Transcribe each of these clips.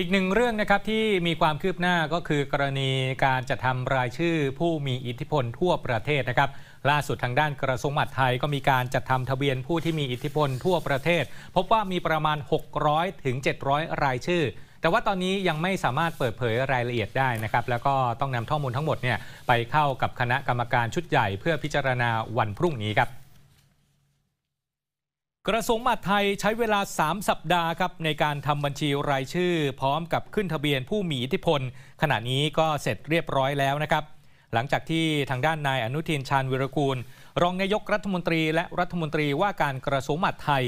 อีกหนึ่งเรื่องนะครับที่มีความคืบหน้าก็คือ กรณีการจัดทำรายชื่อผู้มีอิทธิพลทั่วประเทศนะครับ ล่าสุดทางด้านกระทรวงมหาดไทย ก็มีการจัดทำทะเบียนผู้ที่มีอิทธิพลทั่วประเทศ พบว่ามีประมาณ 600ถึง700 รายชื่อ แต่ว่าตอนนี้ยังไม่สามารถเปิดเผยรายละเอียดได้นะครับแล้วก็ต้องนำข้อมูลทั้งหมดเนี่ยไปเข้ากับคณะกรรมการชุดใหญ่เพื่อพิจารณาวันพรุ่งนี้ครับกระทรวงมหาดไทยใช้เวลา 3 สัปดาห์ครับ ในการทำบัญชีรายชื่อ พร้อมกับขึ้นทะเบียนผู้มีอิทธิพล ขณะนี้ก็เสร็จเรียบร้อยแล้วนะครับ หลังจากที่ทางด้านนายอนุทินชาญวิรกูล รองนายกรัฐมนตรีและรัฐมนตรีว่าการกระทรวงมหาดไทย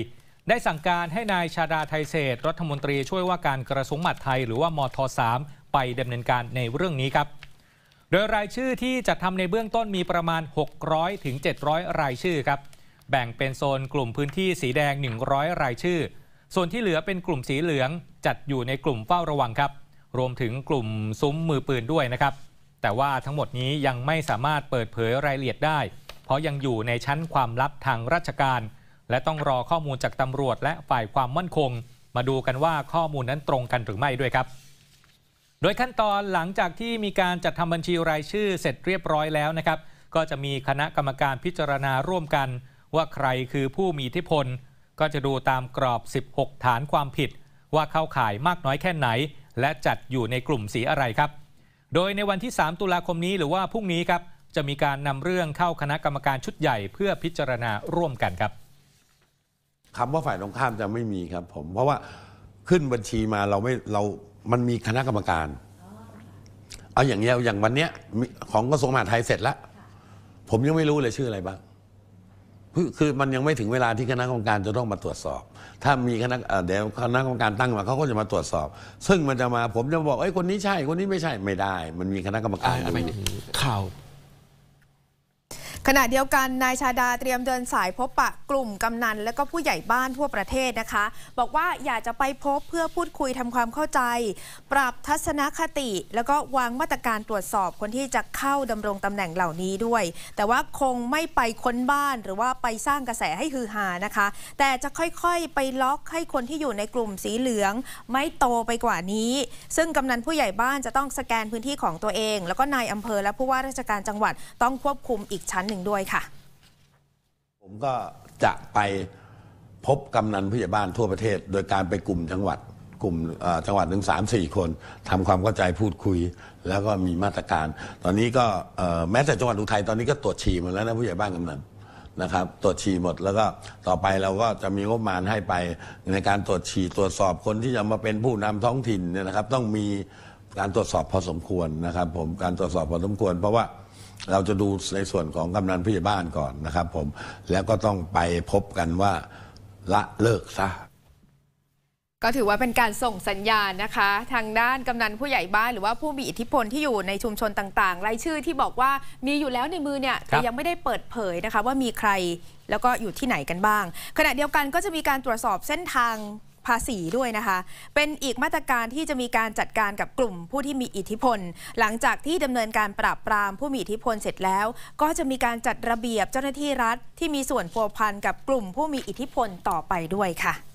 ได้สั่งการให้นายชาดาไทยเศษ รัฐมนตรีช่วยว่าการกระทรวงมหาดไทย หรือว่ามท3 ไปดำเนินการในเรื่องนี้ครับ โดยรายชื่อที่จะทำในเบื้องต้นมีประมาณ600-700รายชื่อครับแบ่งเป็นโซนกลุ่มพื้นที่สีแดง 100 รายชื่อ ส่วนที่เหลือเป็นกลุ่มสีเหลืองจัดอยู่ในกลุ่มเฝ้าระวังครับ รวมถึงกลุ่มซุ้มมือปืนด้วยนะครับ แต่ว่าทั้งหมดนี้ยังไม่สามารถเปิดเผยรายละเอียดได้ เพราะยังอยู่ในชั้นความลับทางราชการ และต้องรอข้อมูลจากตำรวจและฝ่ายความมั่นคง มาดูกันว่าข้อมูลนั้นตรงกันหรือไม่ด้วยครับ โดยขั้นตอนหลังจากที่มีการจัดทำบัญชีรายชื่อเสร็จเรียบร้อยแล้วนะครับ ก็จะมีคณะกรรมการพิจารณาร่วมกันว่าใครคือผู้มีอิทธิพลก็จะดูตามกรอบ 16 ฐานความผิด ว่าเข้าข่ายมากน้อยแค่ไหน และจัดอยู่ในกลุ่มสีอะไรครับ โดยในวันที่ 3 ตุลาคมนี้หรือว่าพรุ่งนี้ครับ จะมีการนำเรื่องเข้าคณะกรรมการชุดใหญ่เพื่อพิจารณาร่วมกันครับคำว่าฝ่ายตรงข้ามจะไม่มีครับผม เพราะว่าขึ้นบัญชีมาเราไม่เรามันมีคณะกรรมการเอาอย่างเงี้ยอย่างวันเนี้ยของกระทรวงมหาดไทยเสร็จแล้วผมยังไม่รู้เลยชื่ออะไรบ้างคือมันยังไม่ถึงเวลาที่คณะกรรมการจะต้องมาตรวจสอบ ถ้ามีคณะเดี๋ยวคณะกรรมการตั้งมาเขาก็จะมาตรวจสอบ ซึ่งมันจะมาผมจะบอกเอ้ยคนนี้ใช่คนนี้ไม่ใช่ไม่ได้ มันมีคณะกรรมการข่าวขณะเดียวกันนายชาดาเตรียมเดินสายพบปะกลุ่มกำนันและก็ผู้ใหญ่บ้านทั่วประเทศนะคะ บอกว่าอยากจะไปพบเพื่อพูดคุยทำความเข้าใจ ปรับทัศนคติ แล้วก็วางมาตรการตรวจสอบคนที่จะเข้าดำรงตำแหน่งเหล่านี้ด้วย แต่ว่าคงไม่ไปค้นบ้านหรือว่าไปสร้างกระแสให้ฮือฮานะคะ แต่จะค่อยๆไปล็อกให้คนที่อยู่ในกลุ่มสีเหลือง ไม่โตไปกว่านี้ ซึ่งกำนันผู้ใหญ่บ้านจะต้องสแกนพื้นที่ของตัวเอง แล้วก็นายอำเภอและผู้ว่าราชการจังหวัดต้องควบคุมอีกชั้นหนึ่งด้วยค่ะผมก็จะไปพบกำนันผู้ใหญ่บ้านทั่วประเทศ โดยการไปกลุ่มจังหวัดกลุ่มจังหวัดหนึ่งสามสี่คน ทำความเข้าใจพูดคุย แล้ว ก็มีมาตรการ ตอนนี้ก็แม้แต่จังหวัดอุทัยตอนนี้ก็ตรวจฉี่หมดแล้วนะผู้ใหญ่บ้านกำนันนะครับตรวจฉี่หมดแล้วก็ต่อไปเราก็จะมีงบประมาณให้ไปในการตรวจฉี่ตรวจสอบคนที่จะมาเป็นผู้นำท้องถิ่นเนี่ยนะครับต้องมีการตรวจสอบพอสมควรนะครับผมการตรวจสอบพอสมควรเพราะว่าเราจะดูในส่วนของกำนันผู้ใหญ่บ้านก่อนนะครับผม แล้วก็ต้องไปพบกันว่า ละเลิกซะก็ถือว่าเป็นการส่งสัญญาณนะคะ ทางด้านกำนันผู้ใหญ่บ้านหรือว่าผู้มีอิทธิพลที่อยู่ในชุมชนต่างๆรายชื่อที่บอกว่ามีอยู่แล้วในมือเนี่ยแต่ยังไม่ได้เปิดเผยนะคะว่ามีใครแล้วก็อยู่ที่ไหนกันบ้าง ขณะเดียวกันก็จะมีการตรวจสอบเส้นทางภาษีด้วยนะคะ เป็นอีกมาตรการที่จะมีการจัดการกับกลุ่มผู้ที่มีอิทธิพล หลังจากที่ดำเนินการปราบปรามผู้มีอิทธิพลเสร็จแล้ว ก็จะมีการจัดระเบียบเจ้าหน้าที่รัฐ ที่มีส่วนพัวพันกับกลุ่มผู้มีอิทธิพลต่อไปด้วยค่ะ